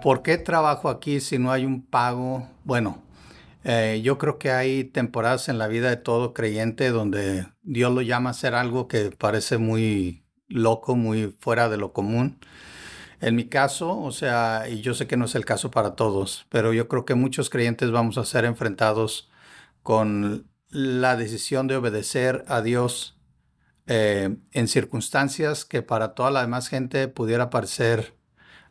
¿Por qué trabajo aquí si no hay un pago? Bueno, eh, yo creo que hay temporadas en la vida de todo creyente donde Dios lo llama a hacer algo que parece muy loco, muy fuera de lo común. En mi caso, o sea, y yo sé que no es el caso para todos, pero yo creo que muchos creyentes vamos a ser enfrentados con la decisión de obedecer a Dios eh, en circunstancias que para toda la demás gente pudiera parecer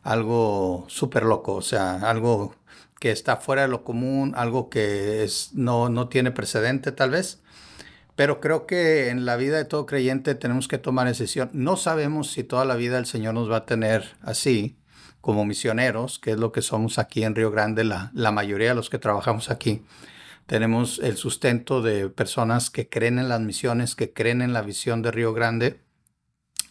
algo súper loco, o sea, algo que está fuera de lo común, algo que es, no, no tiene precedente tal vez. Pero creo que en la vida de todo creyente tenemos que tomar decisión. No sabemos si toda la vida el Señor nos va a tener así, como misioneros, que es lo que somos aquí en Río Grande, la, la mayoría de los que trabajamos aquí. Tenemos el sustento de personas que creen en las misiones, que creen en la visión de Río Grande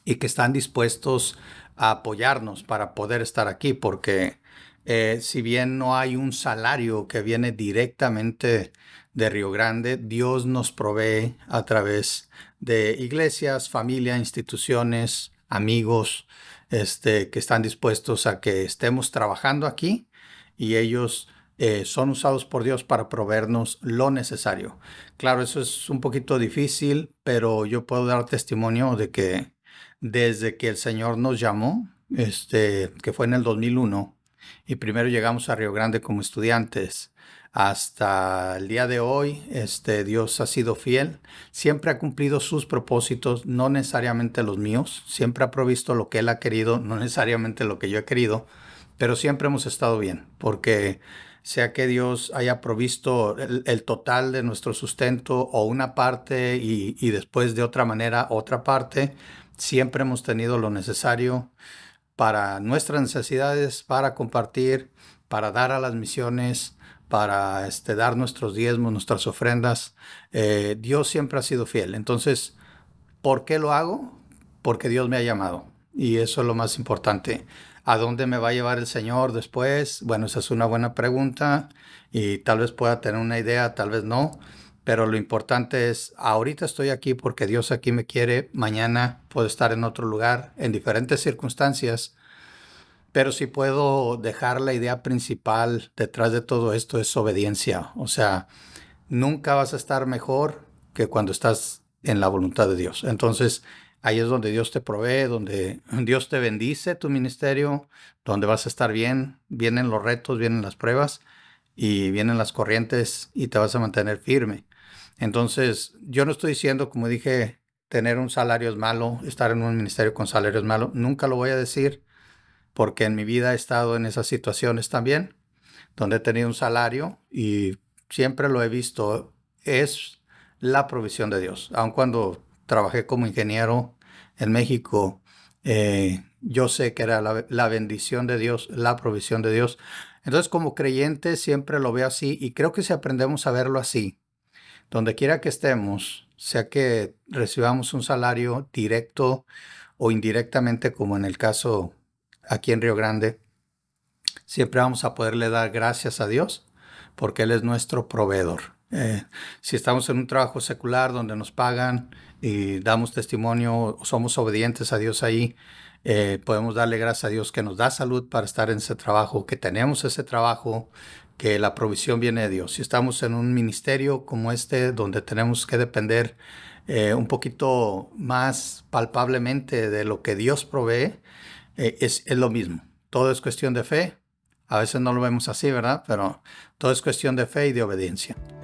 y que están dispuestos apoyarnos para poder estar aquí, porque eh, si bien no hay un salario que viene directamente de Río Grande, Dios nos provee a través de iglesias, familia, instituciones, amigos, este, que están dispuestos a que estemos trabajando aquí y ellos eh, son usados por Dios para proveernos lo necesario. Claro, eso es un poquito difícil, pero yo puedo dar testimonio de que desde que el Señor nos llamó, este, que fue en el 2001, y primero llegamos a Río Grande como estudiantes. Hasta el día de hoy, este, Dios ha sido fiel, siempre ha cumplido sus propósitos, no necesariamente los míos, siempre ha provisto lo que Él ha querido, no necesariamente lo que yo he querido, pero siempre hemos estado bien, porque sea que Dios haya provisto el, total de nuestro sustento o una parte y después de otra manera otra parte, Siempre hemos tenido lo necesario para nuestras necesidades, para compartir, para dar a las misiones, para este, dar nuestros diezmos, nuestras ofrendas. Eh, Dios siempre ha sido fiel. Entonces, ¿por qué lo hago? Porque Dios me ha llamado. Y eso es lo más importante. ¿A dónde me va a llevar el Señor después? Bueno, esa es una buena pregunta y tal vez pueda tener una idea, tal vez no pero lo importante es, ahorita estoy aquí porque Dios aquí me quiere, mañana puedo estar en otro lugar, en diferentes circunstancias, pero si puedo dejar la idea principal detrás de todo esto es obediencia, o sea, nunca vas a estar mejor que cuando estás en la voluntad de Dios. Entonces, ahí es donde Dios te provee, donde Dios te bendice tu ministerio, donde vas a estar bien, vienen los retos, vienen las pruebas y vienen las corrientes y te vas a mantener firme. Entonces, yo no estoy diciendo, como dije, tener un salario es malo, estar en un ministerio con salarios es malo. Nunca lo voy a decir porque en mi vida he estado en esas situaciones también, donde he tenido un salario y siempre lo he visto, es la provisión de Dios. Aun cuando trabajé como ingeniero en México, eh, yo sé que era la, la, bendición de Dios, la provisión de Dios. Entonces como creyente siempre lo veo así y creo que si aprendemos a verlo así, donde quiera que estemos, sea que recibamos un salario directo o indirectamente, como en el caso aquí en Río Grande, siempre vamos a poderle dar gracias a Dios porque Él es nuestro proveedor. Eh, si estamos en un trabajo secular donde nos pagan y damos testimonio, somos obedientes a Dios ahí, eh, podemos darle gracias a Dios que nos da salud para estar en ese trabajo, que tenemos ese trabajo, que la provisión viene de Dios. Si estamos en un ministerio como este, donde tenemos que depender eh, un poquito más palpablemente de lo que Dios provee, es, es lo mismo. Todo es cuestión de fe. A veces no lo vemos así, ¿verdad? Pero todo es cuestión de fe y de obediencia.